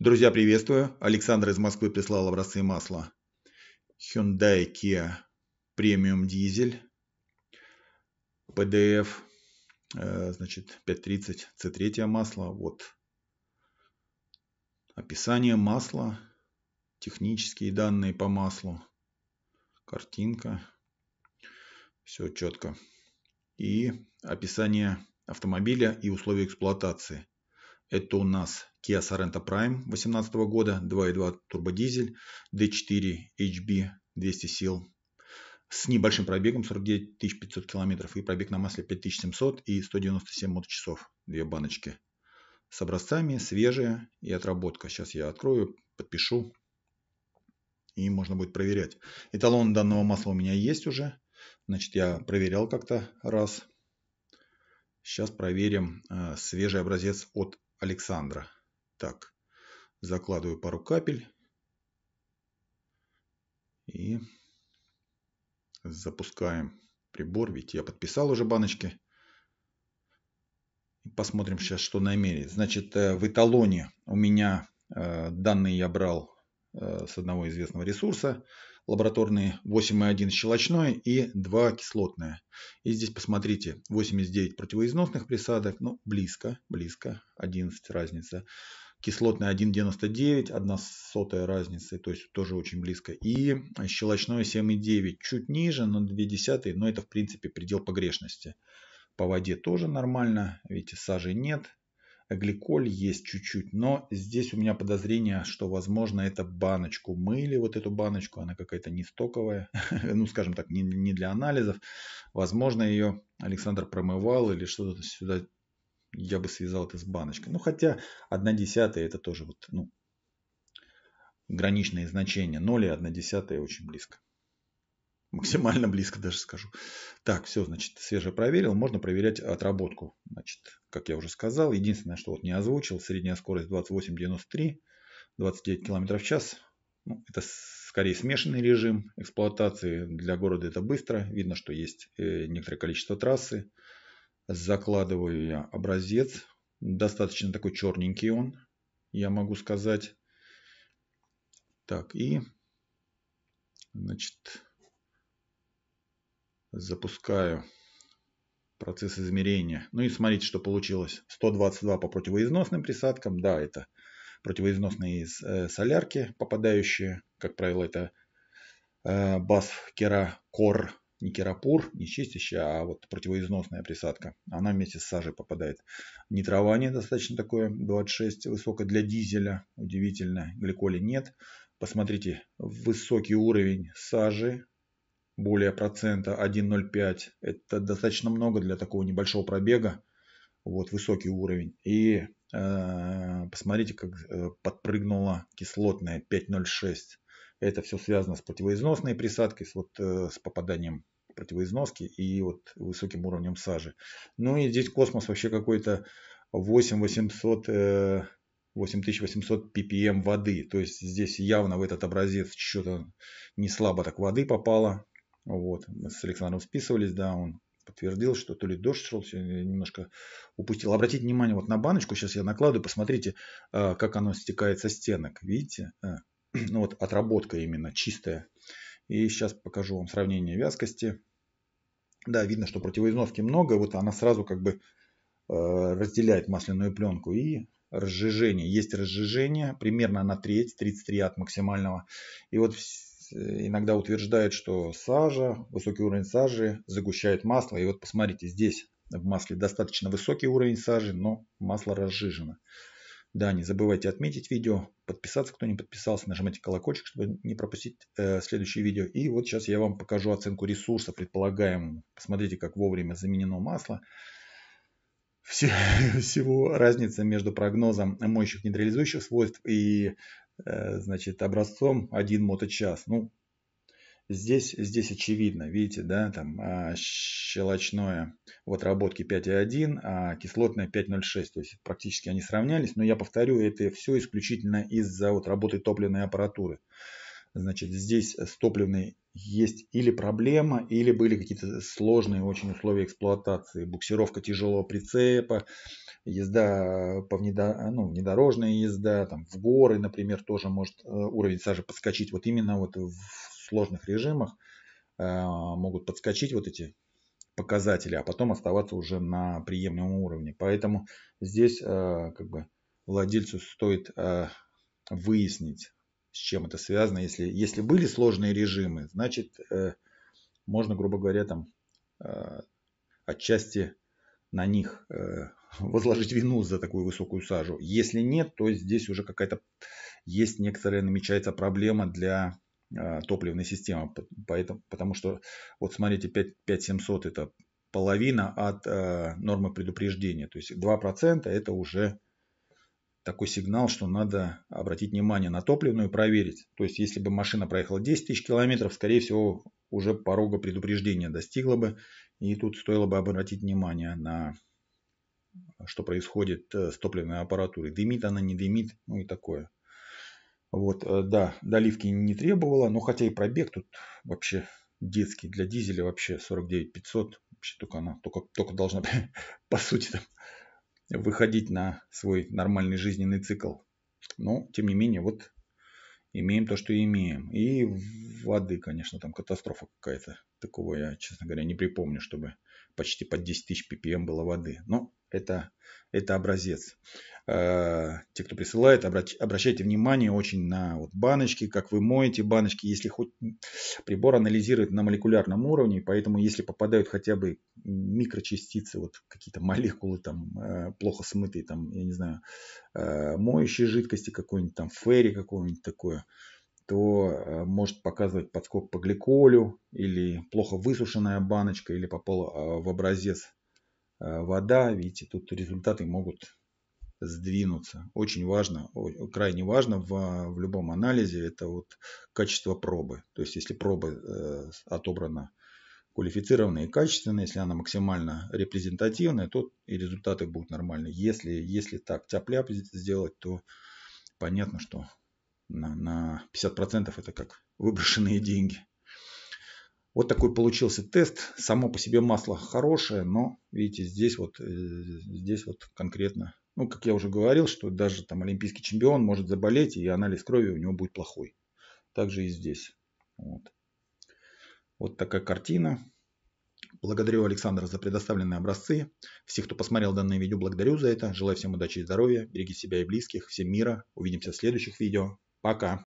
Друзья, приветствую. Александр из Москвы прислал образцы масла. Hyundai Kia Premium дизель. PDF, э, значит, 5.30, C3 масло. Вот описание масла, технические данные по маслу, картинка. Все четко. И описание автомобиля и условия эксплуатации. Это у нас Kia Sorento Prime 2018 года, 2.2 турбодизель, D4 HB 200 сил, с небольшим пробегом 49 500 километров и пробег на масле 5700 и 197 моточасов, две баночки с образцами, свежие и отработка. Сейчас я открою, подпишу и можно будет проверять. Эталон данного масла у меня есть уже, значит я проверял как-то раз Сейчас проверим э, свежий образец от Александра. Так, закладываю пару капель. И запускаем прибор, ведь я подписал уже баночки. Посмотрим сейчас, что намерит. Значит, э, в эталоне у меня э, данные я брал с одного известного ресурса лабораторные 8,1 щелочное и 2 кислотное. И здесь посмотрите, 89 противоизносных присадок, ну близко, близко, 11 разница. Кислотное 1,99, 1 сотая разница, то есть тоже очень близко. И щелочное 7,9, чуть ниже, но 2 десятые, но это в принципе предел погрешности. По воде тоже нормально, видите, сажи нет, гликоль есть чуть-чуть, но здесь у меня подозрение, что, возможно, это баночку мыли, вот эту баночку, она какая-то не стоковая, ну, скажем так, не, не для анализов. Возможно, ее Александр промывал или что-то сюда, я бы связал это с баночкой. Ну, хотя 1 десятая это тоже вот, ну, граничные значения, 0 и 1 десятая очень близко. Максимально близко даже скажу. Так, все, значит, свеже проверил. Можно проверять отработку. Значит, как я уже сказал, единственное, что вот не озвучил, средняя скорость 28,93, 29 км в час. Ну, это скорее смешанный режим эксплуатации. Для города это быстро. Видно, что есть э, некоторое количество трассы. Закладываю я образец. Достаточно такой черненький он, я могу сказать. Так, и значит, запускаю процесс измерения. Ну и смотрите, что получилось. 122 по противоизносным присадкам. Да, это противоизносные из э, солярки, попадающие, как правило, это э, басф керакор, не керапур, не чистящая, а вот противоизносная присадка. Она вместе с сажей попадает. Нитрование достаточно такое, 26 высокое для дизеля, удивительно, гликоли нет. Посмотрите, высокий уровень сажи более процента, 1,05. Это достаточно много для такого небольшого пробега. Вот высокий уровень. И э, посмотрите, как э, подпрыгнула кислотная 5,06. Это все связано с противоизносной присадкой, с, вот, э, с попаданием противоизноски и вот высоким уровнем сажи. Ну и здесь космос вообще какой-то 8800 э, 8800 ppm воды. То есть здесь явно в этот образец что-то не слабо так воды попало. Вот. Мы с Александром списывались, да, он подтвердил, что то ли дождь шел, немножко упустил. Обратите внимание вот на баночку, сейчас я накладываю, посмотрите, э, как оно стекает со стенок, видите? Э, ну вот отработка именно чистая. И сейчас покажу вам сравнение вязкости. Да, видно, что противоизноски много, вот она сразу как бы э, разделяет масляную пленку и разжижение. Есть разжижение примерно на треть, 33 от максимального. И вот Э, иногда утверждают, что сажа, высокий уровень сажи загущает масло. И вот посмотрите, здесь в масле достаточно высокий уровень сажи, но масло разжижено. Да, не забывайте отметить видео, подписаться, кто не подписался, нажимайте колокольчик, чтобы не пропустить э, следующее видео. И вот сейчас я вам покажу оценку ресурса предполагаемому. Посмотрите, как вовремя заменено масло. Все, всего разница между прогнозом моющих нейтрализующих свойств и Э, значит, образцом один моточас. Ну, здесь, здесь очевидно, видите, да, там а, щелочное в отработке 5,1, а кислотное 5,06. То есть практически они сравнялись, но я повторю, это все исключительно из-за вот работы топливной аппаратуры. Значит, здесь с топливной есть или проблема, или были какие-то сложные очень условия эксплуатации. Буксировка тяжелого прицепа, езда э, по внедо, ну, внедорожная езда, там, в горы, например, тоже может э, уровень сажи подскочить. Вот именно вот в сложных режимах э, могут подскочить вот эти показатели, а потом оставаться уже на приемлемом уровне. Поэтому здесь как бы владельцу стоит выяснить, с чем это связано. Если, если были сложные режимы, значит можно, грубо говоря, там отчасти на них возложить вину за такую высокую сажу. Если нет, то здесь уже какая-то есть некоторая намечается проблема для а, топливной системы. Поэтому, потому что, вот смотрите, 5700 это половина от э, нормы предупреждения. То есть 2% это уже такой сигнал, что надо обратить внимание на топливную и проверить. То есть если бы машина проехала 10 тысяч километров, скорее всего уже порога предупреждения достигла бы. И тут стоило бы обратить внимание на что происходит э, с топливной аппаратурой. Дымит она, не дымит, ну и такое. Вот, э, да, доливки не требовала, но хотя и пробег тут вообще детский для дизеля вообще 49 500. Вообще только она, только, только должна, по сути, там, выходить на свой нормальный жизненный цикл. Но, тем не менее, вот имеем то, что имеем. И воды, конечно, там катастрофа какая-то. Такого я, честно говоря, не припомню, чтобы почти под 10 тысяч ppm было воды. Но это, это образец. Э, те, кто присылает, обращайте внимание очень на вот баночки, как вы моете баночки, если хоть прибор анализирует на молекулярном уровне, поэтому если попадают хотя бы микрочастицы, вот какие-то молекулы там э, плохо смытые, там, я не знаю, э, моющие жидкости какой-нибудь, там ферри какой нибудь такое, то может показывать подскок по гликолю или плохо высушенная баночка или попала в образец Э, вода, видите, тут результаты могут сдвинуться. Очень важно, крайне важно в, в любом анализе это вот качество пробы. То есть если проба э, отобрана квалифицированная и качественная, если она максимально репрезентативная, то и результаты будут нормальные. Если, если так тяп сделать, то понятно, что на, на 50% это как выброшенные деньги. Вот такой получился тест. Само по себе масло хорошее, но видите, здесь вот, э, здесь вот конкретно, ну, как я уже говорил, что даже там олимпийский чемпион может заболеть, и анализ крови у него будет плохой. Также и здесь. Вот. Вот такая картина. Благодарю Александра за предоставленные образцы. Всех, кто посмотрел данное видео, благодарю за это. Желаю всем удачи и здоровья. Берегите себя и близких. Всем мира. Увидимся в следующих видео. Пока.